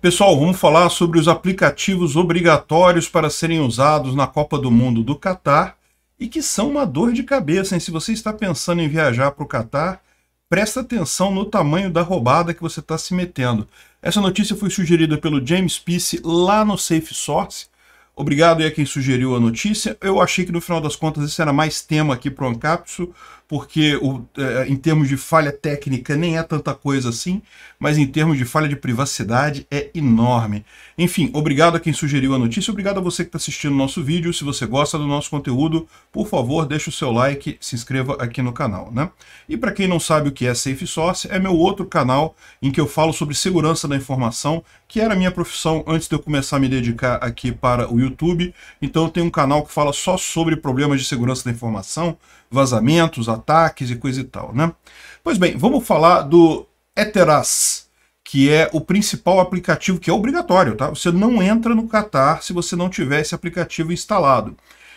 Pessoal, vamos falar sobre os aplicativos obrigatórios para serem usados na Copa do Mundo do Catar e que são uma dor de cabeça. Hein? Se você está pensando em viajar para o Catar, presta atenção no tamanho da roubada que você está se metendo. Essa notícia foi sugerida pelo James Peace lá no Safe Source. Obrigado aí a quem sugeriu a notícia. Eu achei que no final das contas esse era mais tema aqui para o Ancapso porque o, é, em termos de falha técnica nem é tanta coisa assim, mas em termos de falha de privacidade é enorme. Enfim, obrigado a quem sugeriu a notícia, obrigado a você que está assistindo o nosso vídeo. Se você gosta do nosso conteúdo, por favor, deixe o seu like, se inscreva aqui no canal. Né? E para quem não sabe o que é Safe Source, é meu outro canal em que eu falo sobre segurança da informação, que era a minha profissão antes de eu começar a me dedicar aqui para o YouTube. Então eu tenho um canal que fala só sobre problemas de segurança da informação, vazamentos, ataques e coisa e tal, né? Pois bem, vamos falar do Eteras, que é o principal aplicativo que é obrigatório, tá? Você não entra no Qatar se você não tiver esse aplicativo instalado.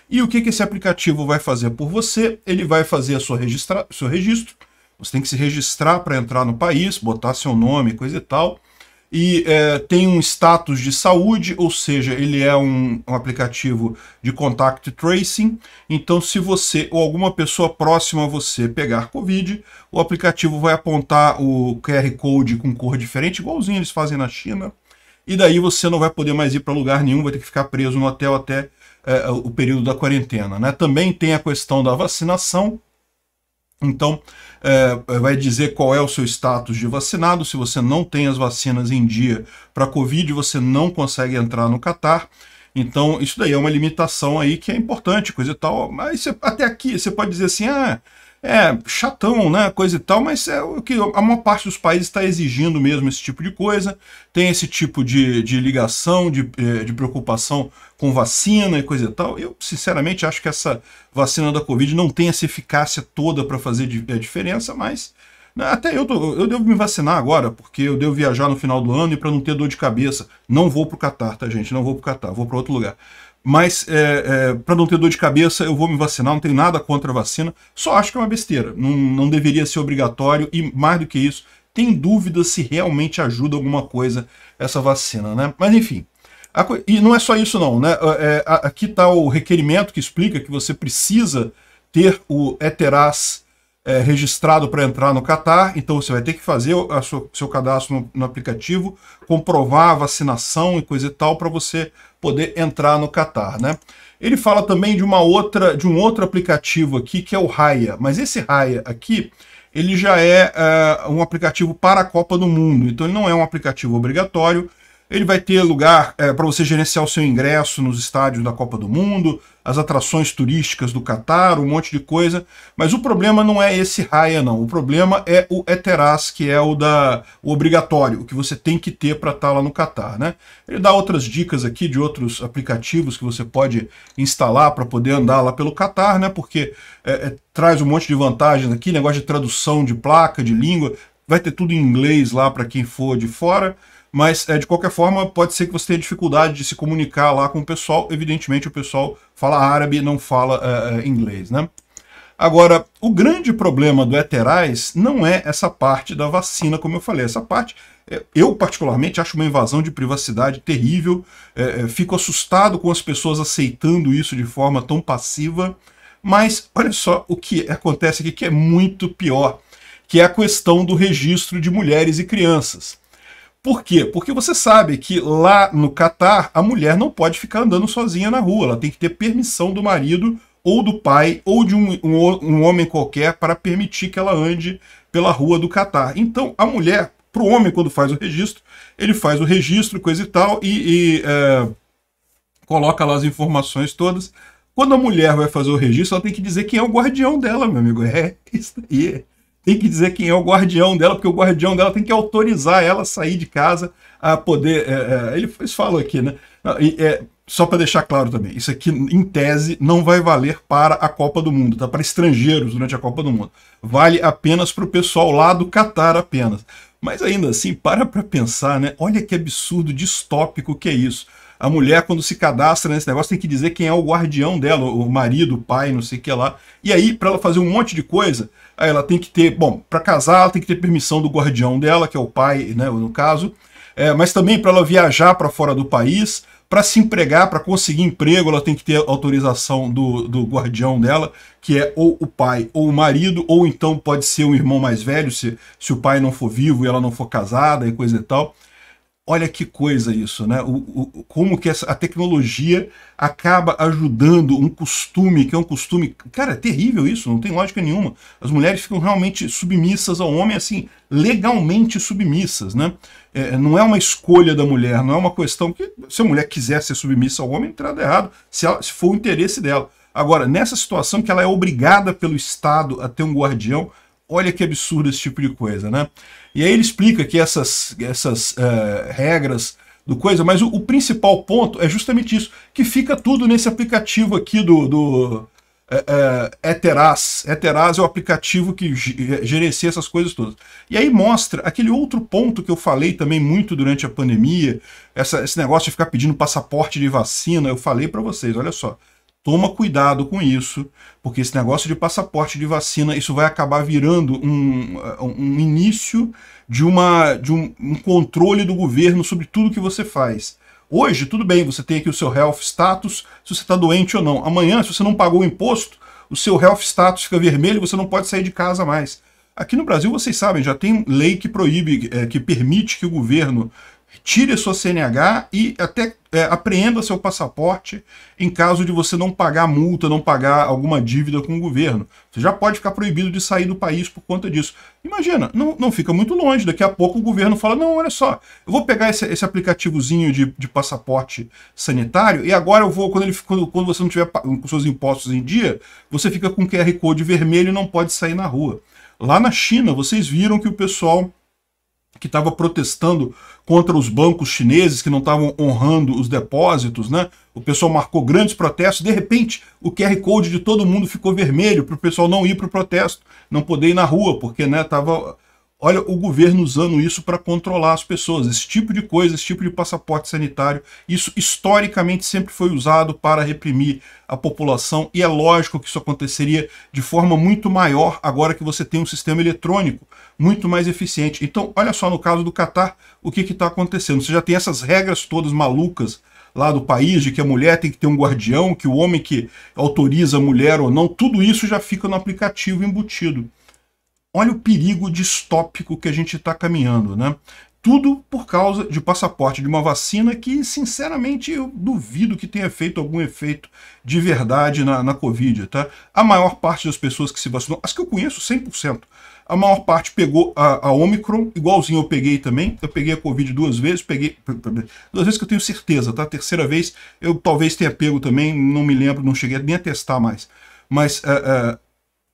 E o que, que esse aplicativo vai fazer por você? Ele vai fazer a sua registra... seu registro. Você tem que se registrar para entrar no país, botar seu nome, coisa e tal e é, tem um status de saúde, ou seja, ele é um, um, aplicativo de contact tracing. Então, se você ou alguma pessoa próxima a você pegar Covid, o aplicativo vai apontar o QR Code com cor diferente, igualzinho eles fazem na China. E daí você não vai poder mais ir para lugar nenhum, vai ter que ficar preso no hotel até é, o período da quarentena. Né? Também tem a questão da vacinação então, é, vai dizer qual é o seu status de vacinado. Se você não tem as vacinas em dia para Covid, você não consegue entrar no Catar. Então, isso daí é uma limitação aí que é importante, coisa e tal. Mas você, até aqui, você pode dizer assim, ah, é chatão, né? Coisa e tal, mas é o que a maior parte dos países está exigindo mesmo esse tipo de coisa. Tem esse tipo de, de ligação, de, é, de preocupação com vacina e coisa e tal. Eu, sinceramente, acho que essa vacina da Covid não tem essa eficácia toda para fazer a é, diferença, mas né, até eu, tô, eu devo me vacinar agora, porque eu devo viajar no final do ano e para não ter dor de cabeça. Não vou para o Catar, tá, gente? Não vou para o Catar, vou para outro lugar mas é, é, para não ter dor de cabeça, eu vou me vacinar, não tenho nada contra a vacina, só acho que é uma besteira, não, não deveria ser obrigatório e mais do que isso, tem dúvida se realmente ajuda alguma coisa essa vacina, né? Mas enfim, a, e não é só isso não, né? É, é aqui está o requerimento que explica que você precisa ter o Eteras é, registrado para entrar no Catar, então você vai ter que fazer o seu, seu cadastro no, no, aplicativo, comprovar a vacinação e coisa e tal para você poder entrar no Catar, né? Ele fala também de uma outra, de um outro aplicativo aqui que é o Raya, mas esse Raya aqui ele já é uh, um aplicativo para a Copa do Mundo, então ele não é um aplicativo obrigatório, ele vai ter lugar é, para você gerenciar o seu ingresso nos estádios da Copa do Mundo, as atrações turísticas do Catar, um monte de coisa. Mas o problema não é esse raia, não. O problema é o Eteras, que é o da o obrigatório, o que você tem que ter para estar tá lá no Catar. Né? Ele dá outras dicas aqui de outros aplicativos que você pode instalar para poder andar lá pelo Catar, né? porque é, é, traz um monte de vantagens aqui, negócio de tradução de placa, de língua. Vai ter tudo em inglês lá para quem for de fora. Mas, é, de qualquer forma, pode ser que você tenha dificuldade de se comunicar lá com o pessoal. Evidentemente, o pessoal fala árabe, não fala é, é, inglês, né? Agora, o grande problema do Eterais não é essa parte da vacina, como eu falei. Essa parte, é, eu particularmente acho uma invasão de privacidade terrível. É, fico assustado com as pessoas aceitando isso de forma tão passiva. Mas olha só o que acontece aqui, que é muito pior, que é a questão do registro de mulheres e crianças. Por quê? Porque você sabe que lá no Catar a mulher não pode ficar andando sozinha na rua, ela tem que ter permissão do marido ou do pai ou de um, um, um homem qualquer para permitir que ela ande pela rua do Catar. Então a mulher, para o homem quando faz o registro, ele faz o registro, coisa e tal, e, e é, coloca lá as informações todas. Quando a mulher vai fazer o registro, ela tem que dizer quem é o guardião dela, meu amigo. É isso aí tem que dizer quem é o guardião dela, porque o guardião dela tem que autorizar ela a sair de casa a poder. É, é, aqui, né? Ah, é, só para deixar claro também, isso aqui, em tese, não vai valer para a Copa do Mundo, tá? Para estrangeiros durante a Copa do Mundo. Vale apenas para o pessoal lá do Catar apenas. Mas ainda assim, para para pensar, né? Olha que absurdo distópico que é isso a mulher, quando se cadastra nesse negócio, tem que dizer quem é o guardião dela, o marido, o pai, não sei o que lá. E aí, para ela fazer um monte de coisa, aí ela tem que ter, bom, para casar, ela tem que ter permissão do guardião dela, que é o pai, né, no caso, é, mas também para ela viajar para fora do país, para se empregar, para conseguir emprego, ela tem que ter autorização do, do guardião dela, que é ou o pai ou o marido, ou então pode ser um irmão mais velho, se, se o pai não for vivo e ela não for casada e coisa e tal. Olha que coisa isso, né? O, o, como que essa, a tecnologia acaba ajudando um costume, que é um costume. Cara, é terrível isso, não tem lógica nenhuma. As mulheres ficam realmente submissas ao homem, assim, legalmente submissas, né? É, não é uma escolha da mulher, não é uma questão que, se a mulher quiser ser submissa ao homem, entrada é errado, se, ela, se for o interesse dela. Agora, nessa situação que ela é obrigada pelo Estado a ter um guardião, Olha que absurdo esse tipo de coisa, né? E aí ele explica que essas, essas uh, regras do coisa, mas o, o, principal ponto é justamente isso, que fica tudo nesse aplicativo aqui do, do é, é, Eteraz. Eteraz é o aplicativo que gerencia essas coisas todas. E aí mostra aquele outro ponto que eu falei também muito durante a pandemia, essa, esse negócio de ficar pedindo passaporte de vacina, eu falei para vocês, olha só. Toma cuidado com isso, porque esse negócio de passaporte de vacina, isso vai acabar virando um, um início de, uma, de um, um controle do governo sobre tudo que você faz. Hoje, tudo bem, você tem aqui o seu health status, se você está doente ou não. Amanhã, se você não pagou o imposto, o seu health status fica vermelho, você não pode sair de casa mais. Aqui no Brasil, vocês sabem, já tem lei que proíbe, é, que permite que o governo tire sua CNH e até é, apreenda seu passaporte em caso de você não pagar multa, não pagar alguma dívida com o governo. Você já pode ficar proibido de sair do país por conta disso. Imagina, não, não fica muito longe. Daqui a pouco o governo fala: não, olha só, eu vou pegar esse, esse aplicativozinho de, de passaporte sanitário e agora eu vou, quando, ele, quando, quando você não tiver com seus impostos em dia, você fica com QR Code vermelho e não pode sair na rua. Lá na China, vocês viram que o pessoal que estava protestando contra os bancos chineses que não estavam honrando os depósitos, né? O pessoal marcou grandes protestos. De repente, o QR Code de todo mundo ficou vermelho para o pessoal não ir para o protesto, não poder ir na rua, porque né, tava Olha o governo usando isso para controlar as pessoas. Esse tipo de coisa, esse tipo de passaporte sanitário, isso historicamente sempre foi usado para reprimir a população e é lógico que isso aconteceria de forma muito maior agora que você tem um sistema eletrônico muito mais eficiente. Então, olha só no caso do Catar o que está acontecendo. Você já tem essas regras todas malucas lá do país, de que a mulher tem que ter um guardião, que o homem que autoriza a mulher ou não, tudo isso já fica no aplicativo embutido. Olha o perigo distópico que a gente está caminhando, né? Tudo por causa de passaporte de uma vacina que, sinceramente, eu duvido que tenha feito algum efeito de verdade na, na Covid, tá? A maior parte das pessoas que se vacinou, as que eu conheço, 100%, a maior parte pegou a, a, Omicron, igualzinho eu peguei também. Eu peguei a Covid duas vezes, peguei. Duas vezes que eu tenho certeza, tá? A terceira vez eu talvez tenha pego também, não me lembro, não cheguei nem a testar mais. Mas uh,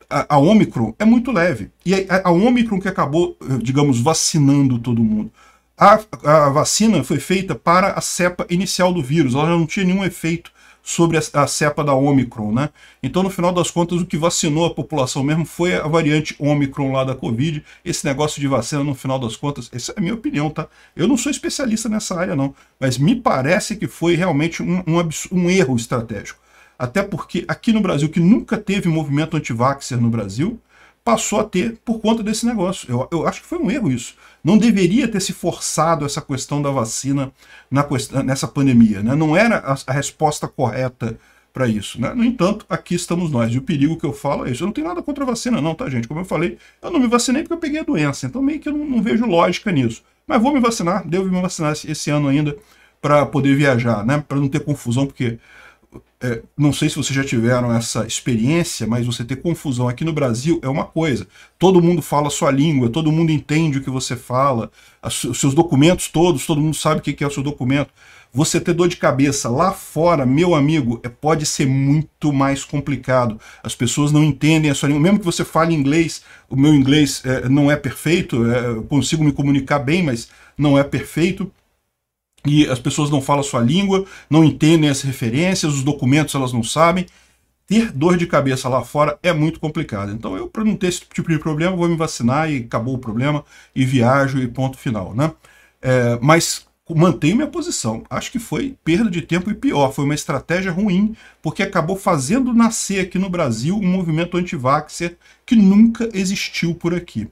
a, a Omicron é muito leve. E a, a Omicron que acabou, eh, digamos, vacinando todo mundo. A, a vacina foi feita para a cepa inicial do vírus, ela não tinha nenhum efeito sobre a, a, cepa da Omicron, né? Então, no final das contas, o que vacinou a população mesmo foi a variante Omicron lá da Covid. Esse negócio de vacina, no final das contas, essa é a minha opinião, tá? Eu não sou especialista nessa área, não. Mas me parece que foi realmente um, um, um erro estratégico. Até porque aqui no Brasil, que nunca teve movimento anti-vaxxer no Brasil, passou a ter por conta desse negócio. Eu, eu, acho que foi um erro isso. Não deveria ter se forçado essa questão da vacina na, nessa pandemia. Né? Não era a, a resposta correta para isso. Né? No entanto, aqui estamos nós. E o perigo que eu falo é isso. Eu não tenho nada contra a vacina, não, tá, gente? Como eu falei, eu não me vacinei porque eu peguei a doença. Então, meio que eu não, não vejo lógica nisso. Mas vou me vacinar, devo me vacinar esse, esse ano ainda para poder viajar, né? Para não ter confusão, porque é, não sei se vocês já tiveram essa experiência, mas você ter confusão aqui no Brasil é uma coisa. Todo mundo fala a sua língua, todo mundo entende o que você fala, os seus documentos todos, todo mundo sabe o que é o seu documento. Você ter dor de cabeça lá fora, meu amigo, é, pode ser muito mais complicado. As pessoas não entendem a sua língua. Mesmo que você fale inglês, o meu inglês é, não é perfeito, é, eu consigo me comunicar bem, mas não é perfeito e as pessoas não falam a sua língua, não entendem as referências, os documentos elas não sabem. Ter dor de cabeça lá fora é muito complicado. Então eu, para não ter esse tipo de problema, vou me vacinar e acabou o problema, e viajo e ponto final, né? É, mas mantenho minha posição. Acho que foi perda de tempo e pior, foi uma estratégia ruim, porque acabou fazendo nascer aqui no Brasil um movimento anti-vaxxer que nunca existiu por aqui.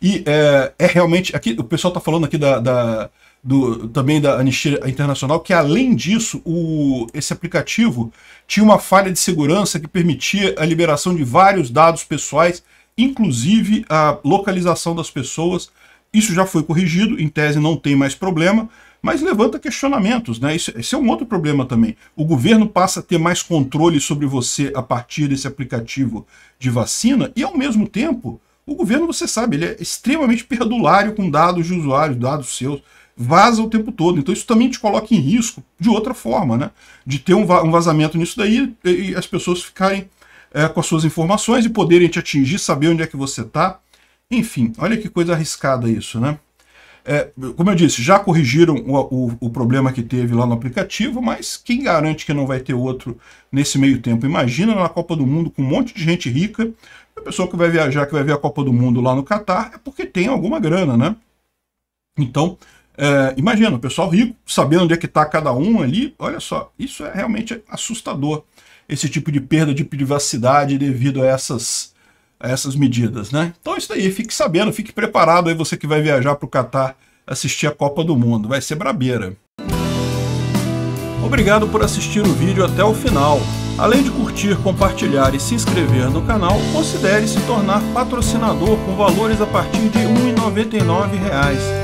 E é, é realmente, aqui o pessoal está falando aqui da, da do, também da Anistia Internacional, que além disso, o, esse aplicativo tinha uma falha de segurança que permitia a liberação de vários dados pessoais, inclusive a localização das pessoas. Isso já foi corrigido, em tese não tem mais problema, mas levanta questionamentos, né? Isso, esse é um outro problema também. O governo passa a ter mais controle sobre você a partir desse aplicativo de vacina e, ao mesmo tempo, o governo, você sabe, ele é extremamente perdulário com dados de usuários, dados seus vaza o tempo todo. Então isso também te coloca em risco de outra forma, né? De ter um, vazamento nisso daí e, as pessoas ficarem é, com as suas informações e poderem te atingir, saber onde é que você está. Enfim, olha que coisa arriscada isso, né? É, como eu disse, já corrigiram o, o, o, problema que teve lá no aplicativo, mas quem garante que não vai ter outro nesse meio tempo? Imagina na Copa do Mundo com um monte de gente rica, a pessoa que vai viajar, que vai ver a Copa do Mundo lá no Catar, é porque tem alguma grana, né? Então, é, imagina, o pessoal rico, sabendo onde é que está cada um ali, olha só, isso é realmente assustador, esse tipo de perda de privacidade devido a essas, a essas medidas, né? Então é isso aí. fique sabendo, fique preparado aí você que vai viajar para o Catar assistir a Copa do Mundo, vai ser brabeira. Obrigado por assistir o vídeo até o final. Além de curtir, compartilhar e se inscrever no canal, considere se tornar patrocinador com valores a partir de R$ 1,99